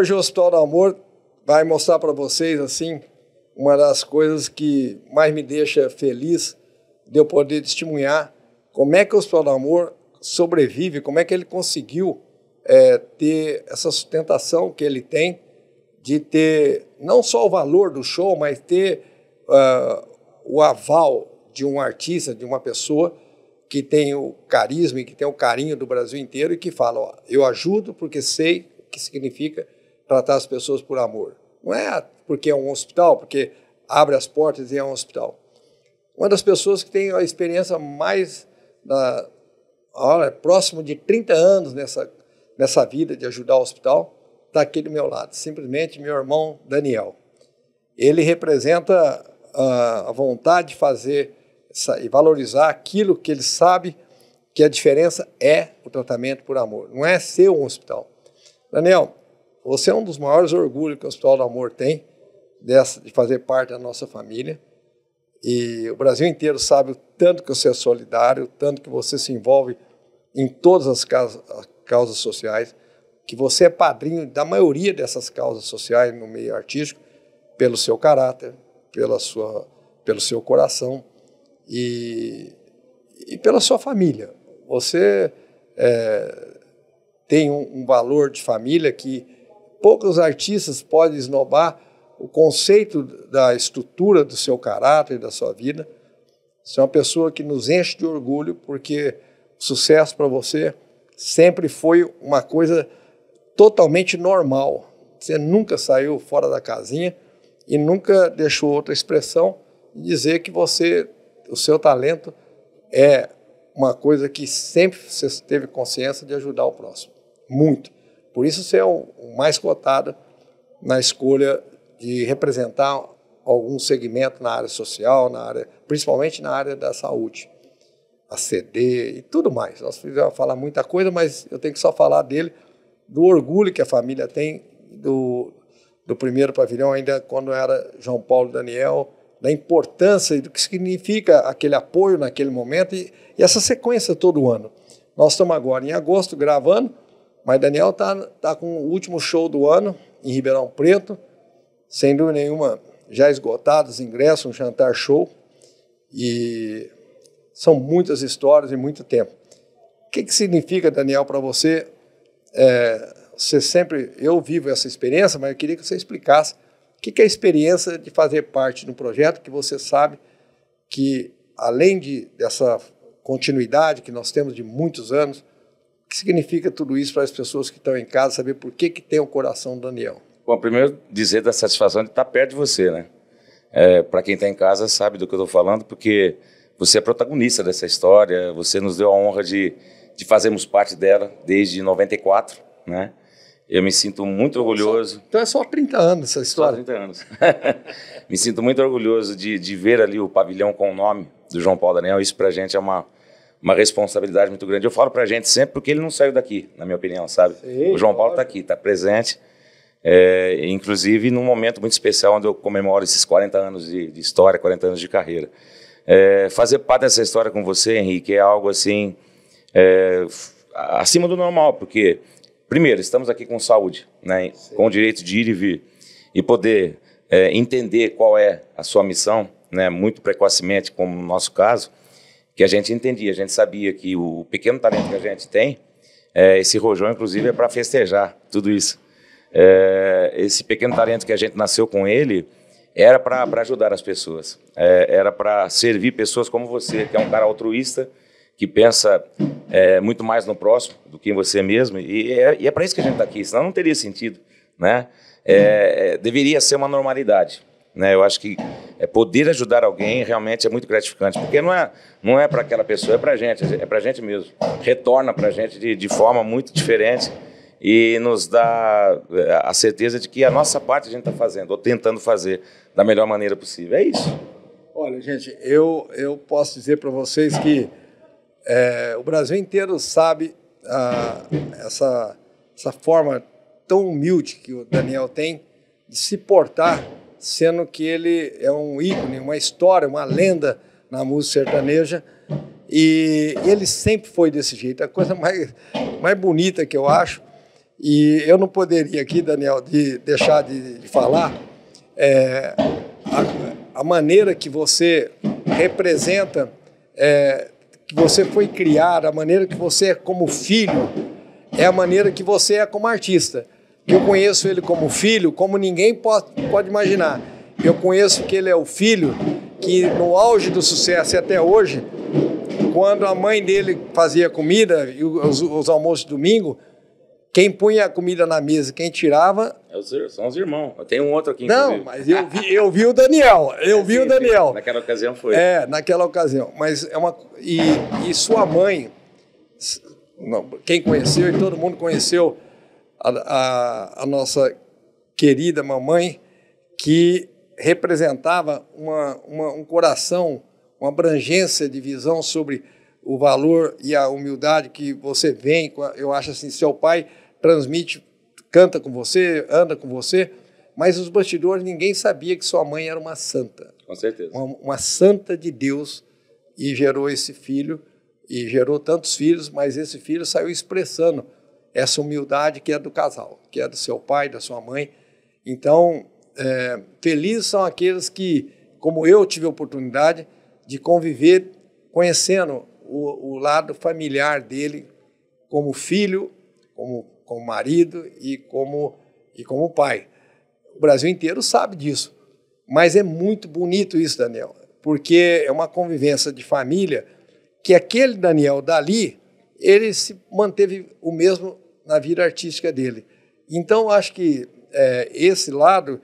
hoje o Hospital do Amor vai mostrar para vocês assim uma das coisas que mais me deixa feliz de eu poder testemunhar como é que o Hospital do Amor sobrevive, como é que ele conseguiu é, ter essa sustentação que ele tem de ter não só o valor do show, mas ter uh, o aval de um artista, de uma pessoa que tem o carisma e que tem o carinho do Brasil inteiro e que fala, ó, eu ajudo porque sei o que significa tratar as pessoas por amor. Não é porque é um hospital, porque abre as portas e é um hospital. Uma das pessoas que tem a experiência mais da hora, próximo de 30 anos nessa, nessa vida de ajudar o hospital, está aqui do meu lado, simplesmente meu irmão Daniel. Ele representa a, a vontade de fazer essa, e valorizar aquilo que ele sabe que a diferença é o tratamento por amor, não é ser um hospital. Daniel, você é um dos maiores orgulhos que o Hospital do Amor tem, dessa, de fazer parte da nossa família. E o Brasil inteiro sabe o tanto que você é solidário, o tanto que você se envolve em todas as causas, causas sociais, que você é padrinho da maioria dessas causas sociais no meio artístico, pelo seu caráter, pela sua, pelo seu coração e, e pela sua família. Você é, tem um, um valor de família que poucos artistas podem esnobar o conceito da estrutura do seu caráter, da sua vida. Você é uma pessoa que nos enche de orgulho, porque o sucesso para você sempre foi uma coisa totalmente normal. Você nunca saiu fora da casinha e nunca deixou outra expressão dizer que você, o seu talento é uma coisa que sempre você teve consciência de ajudar o próximo. Muito. Por isso você é o mais cotado na escolha de representar algum segmento na área social, na área, principalmente na área da saúde, a CD e tudo mais. Nós fizemos falar muita coisa, mas eu tenho que só falar dele, do orgulho que a família tem do, do primeiro pavilhão, ainda quando era João Paulo Daniel, da importância e do que significa aquele apoio naquele momento e, e essa sequência todo ano. Nós estamos agora em agosto gravando, mas Daniel tá, tá com o último show do ano em Ribeirão Preto, sem dúvida nenhuma, já esgotados ingressos, um jantar show. E são muitas histórias e muito tempo. O que, que significa, Daniel, para você? É, você sempre, eu vivo essa experiência, mas eu queria que você explicasse o que, que é a experiência de fazer parte de um projeto que você sabe que, além de, dessa continuidade que nós temos de muitos anos, que significa tudo isso para as pessoas que estão em casa, saber por que, que tem o coração do Daniel? Bom, primeiro dizer da satisfação de estar perto de você, né? É, para quem está em casa sabe do que eu estou falando, porque você é protagonista dessa história, você nos deu a honra de, de fazermos parte dela desde 94, né? Eu me sinto muito orgulhoso. Só, então é só 30 anos essa história. Só 30 anos. me sinto muito orgulhoso de, de ver ali o pavilhão com o nome do João Paulo Daniel. Isso para a gente é uma, uma responsabilidade muito grande. Eu falo para a gente sempre porque ele não saiu daqui, na minha opinião, sabe? Sim, o João Paulo está aqui, está presente. É, inclusive num momento muito especial onde eu comemoro esses 40 anos de, de história, 40 anos de carreira. É, fazer parte dessa história com você, Henrique, é algo assim é, acima do normal, porque primeiro estamos aqui com saúde, né, com o direito de ir e vir e poder é, entender qual é a sua missão, né, muito precocemente, como no nosso caso que a gente entendia, a gente sabia que o pequeno talento que a gente tem, é, esse rojão, inclusive, é para festejar tudo isso. É, esse pequeno talento que a gente nasceu com ele era para ajudar as pessoas, é, era para servir pessoas como você, que é um cara altruísta, que pensa é, muito mais no próximo do que em você mesmo, e é, é para isso que a gente está aqui, senão não teria sentido, né? É, deveria ser uma normalidade. Né? Eu acho que é poder ajudar alguém realmente é muito gratificante, porque não é, não é para aquela pessoa, é para a gente, é para a gente mesmo. Retorna para a gente de, de forma muito diferente e nos dá eh, a certeza de que a nossa parte a gente está fazendo, ou tentando fazer da melhor maneira possível. É isso. Olha, gente, eu, eu posso dizer para vocês que é, o Brasil inteiro sabe a, ah, essa, essa forma tão humilde que o Daniel tem de se portar sendo que ele é um ícone, uma história, uma lenda na música sertaneja. E ele sempre foi desse jeito. É a coisa mais, mais bonita que eu acho, e eu não poderia aqui, Daniel, de deixar de, de falar, é, a, a, maneira que você representa, é, que você foi criar, a maneira que você é como filho, é a maneira que você é como artista. Eu conheço ele como filho, como ninguém pode, pode imaginar. Eu conheço que ele é o filho que, no auge do sucesso e até hoje, quando a mãe dele fazia comida e os, os almoços de domingo, quem punha a comida na mesa, quem tirava. É são os irmãos. Tem um outro aqui. Não, mas eu vi, eu vi o Daniel. Eu é, vi sim, o Daniel. Sim. Naquela ocasião foi. É, naquela ocasião. Mas é uma. E, e sua mãe, quem conheceu e todo mundo conheceu, a, a, a nossa querida mamãe, que representava uma, uma, um coração, uma abrangência de visão sobre o valor e a humildade que você vem. Eu acho assim, seu pai transmite, canta com você, anda com você, mas os bastidores ninguém sabia que sua mãe era uma santa. Com certeza. Uma, uma santa de Deus e gerou esse filho e gerou tantos filhos, mas esse filho saiu expressando essa humildade que é do casal, que é do seu pai, da sua mãe. Então, é, felizes são aqueles que, como eu tive a oportunidade de conviver, conhecendo o, o lado familiar dele, como filho, como, como marido e como, e como pai. O Brasil inteiro sabe disso. Mas é muito bonito isso, Daniel, porque é uma convivência de família que aquele Daniel dali ele se manteve o mesmo na vida artística dele. Então, acho que é, esse lado,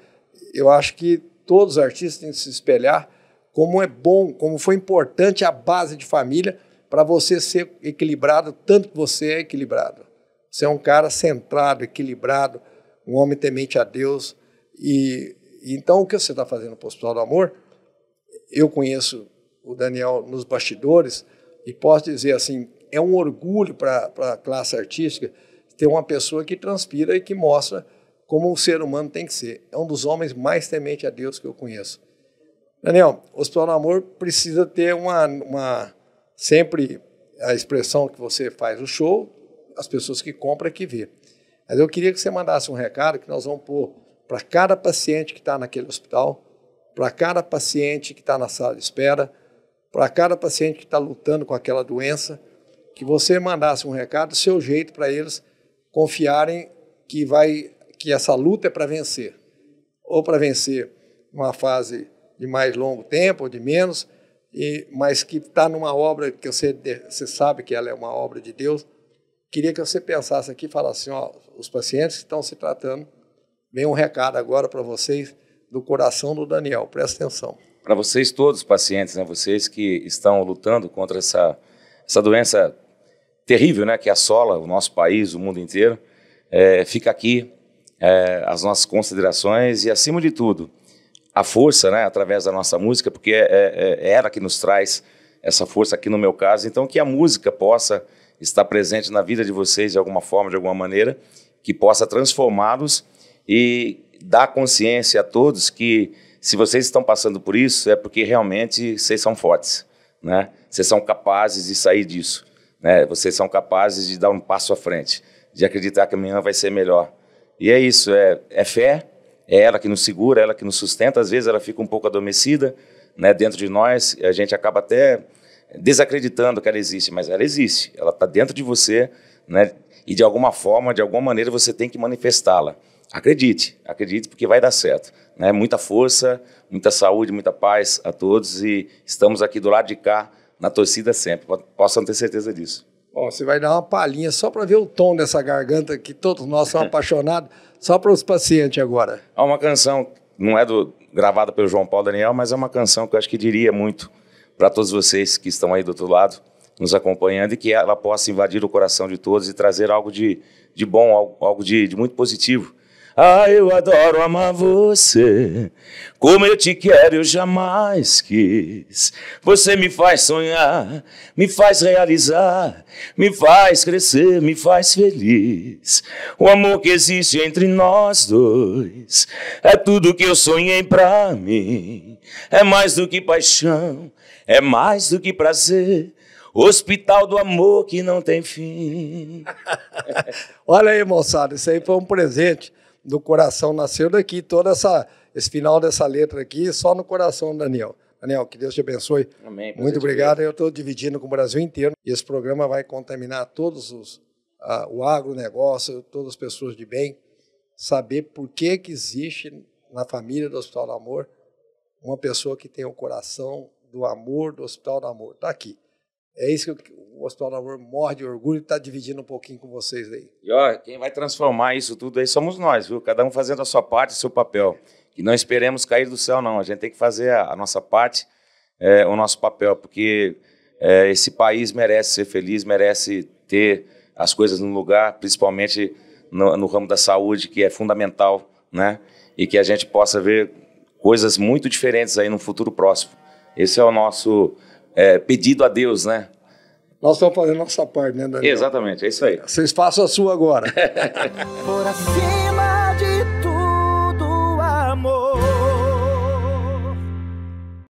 eu acho que todos os artistas têm que se espelhar como é bom, como foi importante a base de família para você ser equilibrado, tanto que você é equilibrado. Você é um cara centrado, equilibrado, um homem temente a Deus. E, então, o que você está fazendo no o Hospital do Amor? Eu conheço o Daniel nos bastidores e posso dizer assim é um orgulho para a classe artística ter uma pessoa que transpira e que mostra como um ser humano tem que ser. É um dos homens mais temente a Deus que eu conheço. Daniel, o Hospital do Amor precisa ter uma, uma sempre a expressão que você faz o show, as pessoas que compram é que vê. Mas eu queria que você mandasse um recado que nós vamos pôr para cada paciente que está naquele hospital, para cada paciente que está na sala de espera, para cada paciente que está lutando com aquela doença, que você mandasse um recado, do seu jeito para eles confiarem que vai que essa luta é para vencer, ou para vencer numa fase de mais longo tempo ou de menos, e mas que está numa obra que você você sabe que ela é uma obra de Deus. Queria que você pensasse aqui, e falasse assim, ó, os pacientes estão se tratando. Vem um recado agora para vocês do coração do Daniel. Presta atenção. Para vocês todos, pacientes, né? Vocês que estão lutando contra essa essa doença terrível né, que assola o nosso país, o mundo inteiro, é, fica aqui é, as nossas considerações e, acima de tudo, a força né, através da nossa música, porque é é, é, é, ela que nos traz essa força aqui no meu caso. Então, que a música possa estar presente na vida de vocês de alguma forma, de alguma maneira, que possa transformá-los e dar consciência a todos que se vocês estão passando por isso é porque realmente vocês são fortes, né? Vocês são capazes de sair disso. Né? Vocês são capazes de dar um passo à frente, de acreditar que amanhã vai ser melhor. E é isso, é, é fé, é ela que nos segura, é ela que nos sustenta. Às vezes ela fica um pouco adormecida né, dentro de nós, a gente acaba até desacreditando que ela existe, mas ela existe, ela está dentro de você, né, e de alguma forma, de alguma maneira, você tem que manifestá-la. Acredite, acredite, porque vai dar certo. Né? Muita força, muita saúde, muita paz a todos e estamos aqui do lado de cá na torcida sempre, possam ter certeza disso. Bom, você vai dar uma palhinha só para ver o tom dessa garganta que todos nós somos apaixonados, só para os pacientes agora. É uma canção, não é do, gravada pelo João Paulo Daniel, mas é uma canção que eu acho que diria muito para todos vocês que estão aí do outro lado, nos acompanhando, e que ela possa invadir o coração de todos e trazer algo de, de bom, algo, algo de, de muito positivo ah, eu adoro amar você. Como eu te quero, eu jamais quis. Você me faz sonhar, me faz realizar, me faz crescer, me faz feliz. O amor que existe entre nós dois é tudo que eu sonhei pra mim. É mais do que paixão, é mais do que prazer. Hospital do Amor que não tem fim. Olha aí, moçada, isso aí foi um presente do coração nasceu daqui. Todo essa, esse final dessa letra aqui, só no coração, Daniel. Daniel, que Deus te abençoe. Amém. Muito obrigado. Eu estou dividindo com o Brasil inteiro. E esse programa vai contaminar todos os a, o agronegócio, todas as pessoas de bem, saber por que, que existe na família do Hospital do Amor uma pessoa que tem o coração do amor do Hospital do Amor. Está aqui. É isso que eu, apostol Alamor morre de orgulho e está dividindo um pouquinho com vocês aí. E ó, quem vai transformar isso tudo aí somos nós, viu? Cada um fazendo a sua parte, seu papel. E não esperemos cair do céu, não. A gente tem que fazer a, a nossa parte, é, o nosso papel, porque é, esse país merece ser feliz, merece ter as coisas no lugar, principalmente no, no ramo da saúde, que é fundamental, né? E que a gente possa ver coisas muito diferentes aí no futuro próximo. Esse é o nosso é, pedido a Deus, né? Nós estamos fazendo nossa parte, né, Daniel? Exatamente, é isso aí. Vocês façam a sua agora.